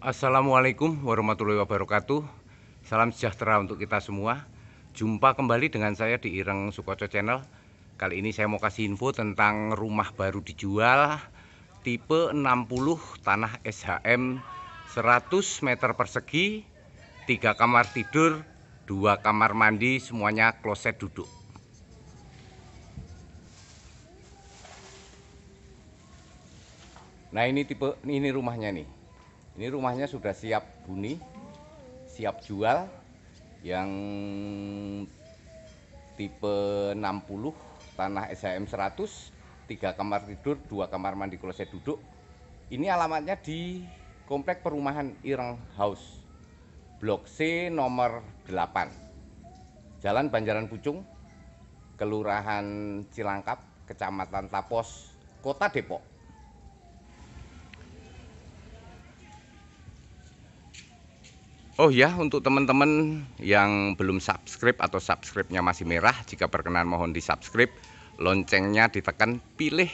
Assalamualaikum warahmatullahi wabarakatuh. Salam sejahtera untuk kita semua. Jumpa kembali dengan saya di Ireng Sukoco Channel. Kali ini saya mau kasih info tentang rumah baru dijual tipe 60 tanah SHM 100 meter persegi, 3 kamar tidur, 2 kamar mandi, semuanya kloset duduk. Nah, ini tipe ini rumahnya nih. Ini rumahnya sudah siap bunyi, siap jual yang tipe 60 tanah SHM 100 tiga kamar tidur dua kamar mandi kloset duduk ini alamatnya di komplek perumahan Ireng House blok C nomor 8 Jalan Banjaran Pucung Kelurahan Cilangkap Kecamatan Tapos Kota Depok Oh ya, untuk teman-teman yang belum subscribe atau subscribe-nya masih merah, jika berkenan mohon di-subscribe, loncengnya ditekan, pilih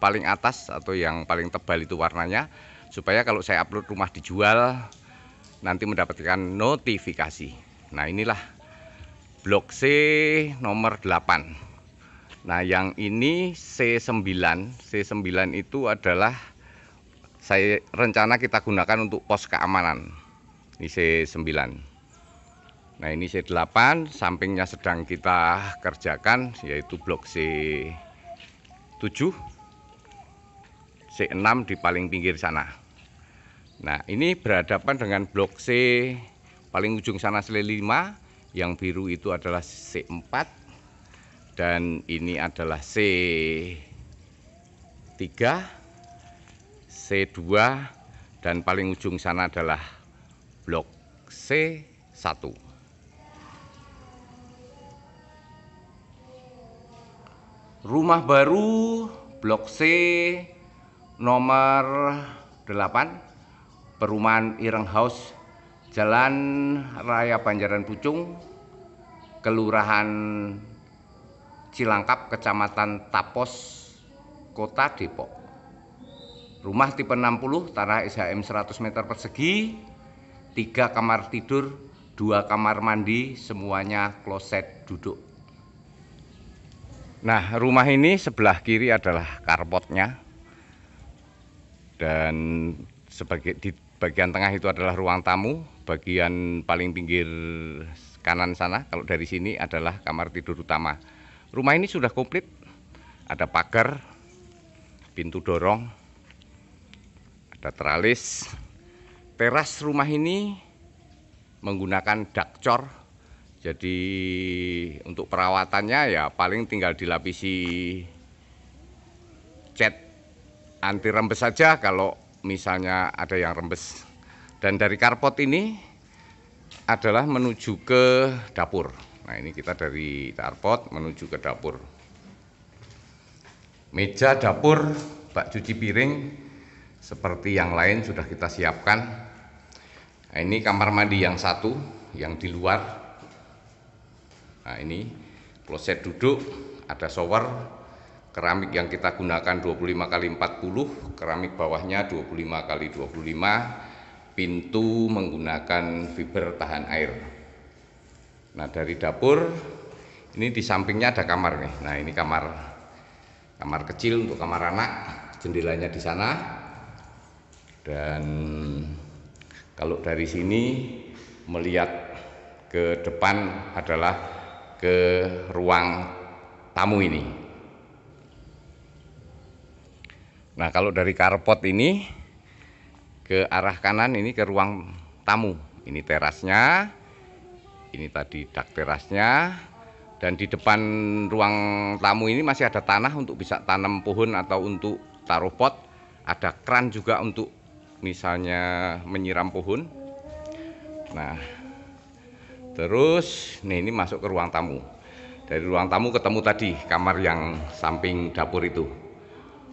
paling atas atau yang paling tebal itu warnanya, supaya kalau saya upload rumah dijual, nanti mendapatkan notifikasi. Nah inilah blok C nomor 8. Nah yang ini C9, C9 itu adalah saya rencana kita gunakan untuk pos keamanan ini C9 nah ini C8 sampingnya sedang kita kerjakan yaitu blok C7 C6 di paling pinggir sana nah ini berhadapan dengan blok C paling ujung sana C5 yang biru itu adalah C4 dan ini adalah C3 C2 dan paling ujung sana adalah Blok C1. Rumah baru Blok C nomor 8 Perumahan Ireng House Jalan Raya Banjaran Pucung Kelurahan Cilangkap Kecamatan Tapos Kota Depok Rumah tipe 60 tanah SHM 100 meter persegi tiga kamar tidur, dua kamar mandi, semuanya kloset duduk. Nah, rumah ini sebelah kiri adalah karpotnya. Dan sebagai di bagian tengah itu adalah ruang tamu, bagian paling pinggir kanan sana kalau dari sini adalah kamar tidur utama. Rumah ini sudah komplit. Ada pagar, pintu dorong, ada teralis, Teras rumah ini menggunakan dakcor. Jadi untuk perawatannya ya paling tinggal dilapisi cat anti rembes saja kalau misalnya ada yang rembes. Dan dari karpot ini adalah menuju ke dapur. Nah ini kita dari karpot menuju ke dapur. Meja dapur bak cuci piring seperti yang lain sudah kita siapkan Nah, ini kamar mandi yang satu yang di luar. Nah, ini kloset duduk, ada shower, keramik yang kita gunakan 25 kali 40, keramik bawahnya 25 kali 25, pintu menggunakan fiber tahan air. Nah, dari dapur ini di sampingnya ada kamar nih. Nah, ini kamar kamar kecil untuk kamar anak, jendelanya di sana. Dan kalau dari sini melihat ke depan adalah ke ruang tamu ini. Nah, kalau dari karpot ini ke arah kanan ini ke ruang tamu. Ini terasnya. Ini tadi dak terasnya. Dan di depan ruang tamu ini masih ada tanah untuk bisa tanam pohon atau untuk taruh pot. Ada keran juga untuk misalnya menyiram pohon nah terus nih ini masuk ke ruang tamu dari ruang tamu ketemu tadi kamar yang samping dapur itu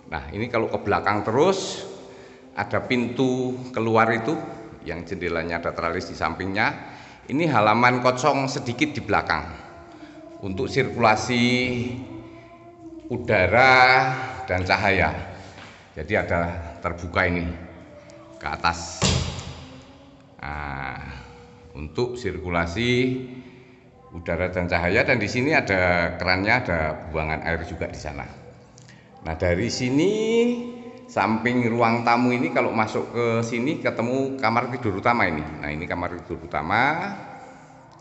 nah ini kalau ke belakang terus ada pintu keluar itu yang jendelanya ada teralis di sampingnya ini halaman kosong sedikit di belakang untuk sirkulasi udara dan cahaya jadi ada terbuka ini ke atas nah, untuk sirkulasi udara dan cahaya dan di sini ada kerannya ada buangan air juga di sana nah dari sini samping ruang tamu ini kalau masuk ke sini ketemu kamar tidur utama ini nah ini kamar tidur utama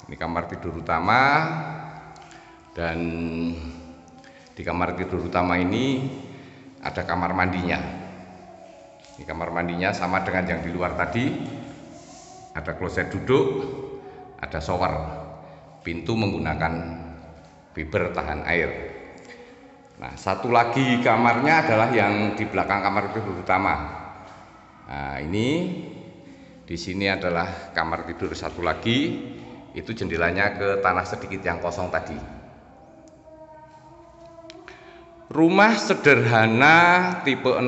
ini kamar tidur utama dan di kamar tidur utama ini ada kamar mandinya di kamar mandinya sama dengan yang di luar tadi. Ada kloset duduk, ada shower. Pintu menggunakan fiber tahan air. Nah, satu lagi kamarnya adalah yang di belakang kamar tidur utama. Nah, ini di sini adalah kamar tidur satu lagi. Itu jendelanya ke tanah sedikit yang kosong tadi rumah sederhana tipe 60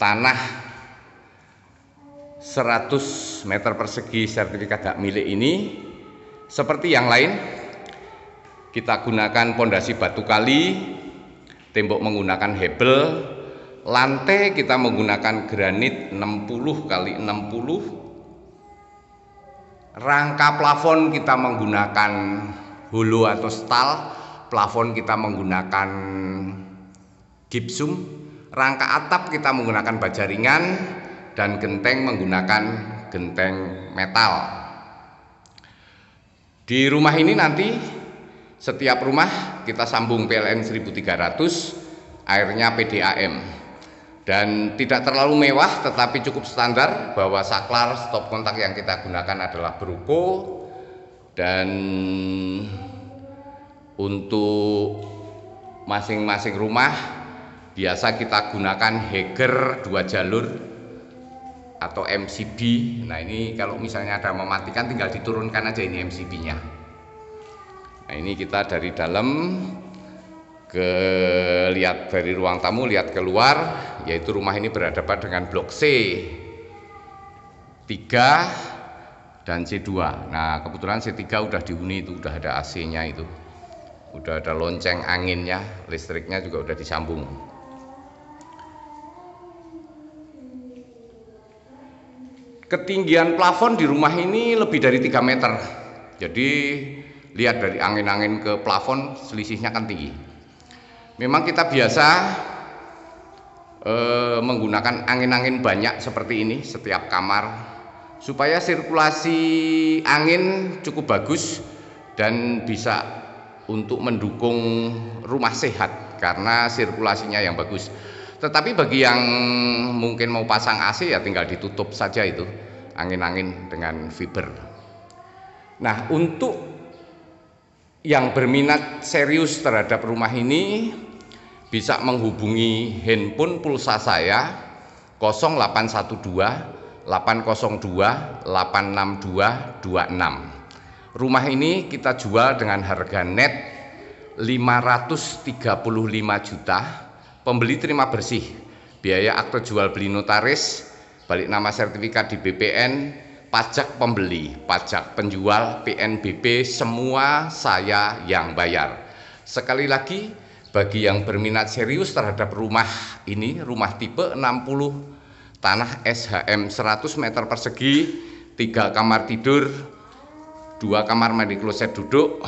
tanah 100 meter persegi sertifikat hak milik ini seperti yang lain kita gunakan pondasi batu kali tembok menggunakan hebel lantai kita menggunakan granit 60 kali 60 rangka plafon kita menggunakan hulu atau stal plafon kita menggunakan gipsum Rangka atap kita menggunakan baja ringan dan genteng menggunakan genteng metal. Di rumah ini nanti setiap rumah kita sambung PLN 1300 airnya PDAM dan tidak terlalu mewah tetapi cukup standar bahwa saklar stop kontak yang kita gunakan adalah beruko dan untuk masing-masing rumah biasa kita gunakan heger dua jalur atau MCB nah ini kalau misalnya ada mematikan tinggal diturunkan aja ini MCB nya nah ini kita dari dalam ke lihat dari ruang tamu lihat keluar yaitu rumah ini berhadapan dengan blok C 3 dan C2 nah kebetulan C3 udah dihuni itu udah ada AC nya itu udah ada lonceng anginnya listriknya juga udah disambung ketinggian plafon di rumah ini lebih dari 3 meter jadi lihat dari angin-angin ke plafon selisihnya kan tinggi memang kita biasa eh, menggunakan angin-angin banyak seperti ini setiap kamar supaya sirkulasi angin cukup bagus dan bisa untuk mendukung rumah sehat karena sirkulasinya yang bagus tetapi bagi yang mungkin mau pasang AC ya tinggal ditutup saja itu angin-angin dengan fiber. Nah, untuk yang berminat serius terhadap rumah ini bisa menghubungi handphone pulsa saya 0812 802 862 26. Rumah ini kita jual dengan harga net 535 juta Pembeli terima bersih, biaya akte jual beli notaris, balik nama sertifikat di BPN, pajak pembeli, pajak penjual, PNBP, semua saya yang bayar. Sekali lagi, bagi yang berminat serius terhadap rumah ini, rumah tipe 60, tanah SHM 100 meter persegi, tiga kamar tidur, dua kamar mandi kloset duduk,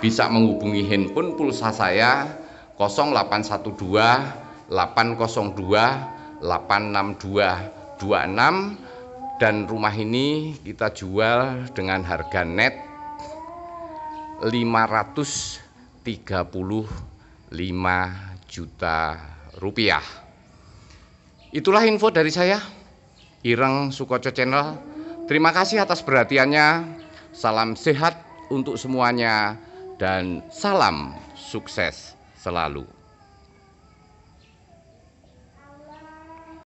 bisa menghubungi handphone pulsa saya 0812 802 862 26 dan rumah ini kita jual dengan harga net 535 juta rupiah Itulah info dari saya Ireng Sukoco Channel Terima kasih atas perhatiannya Salam sehat untuk semuanya dan salam sukses selalu.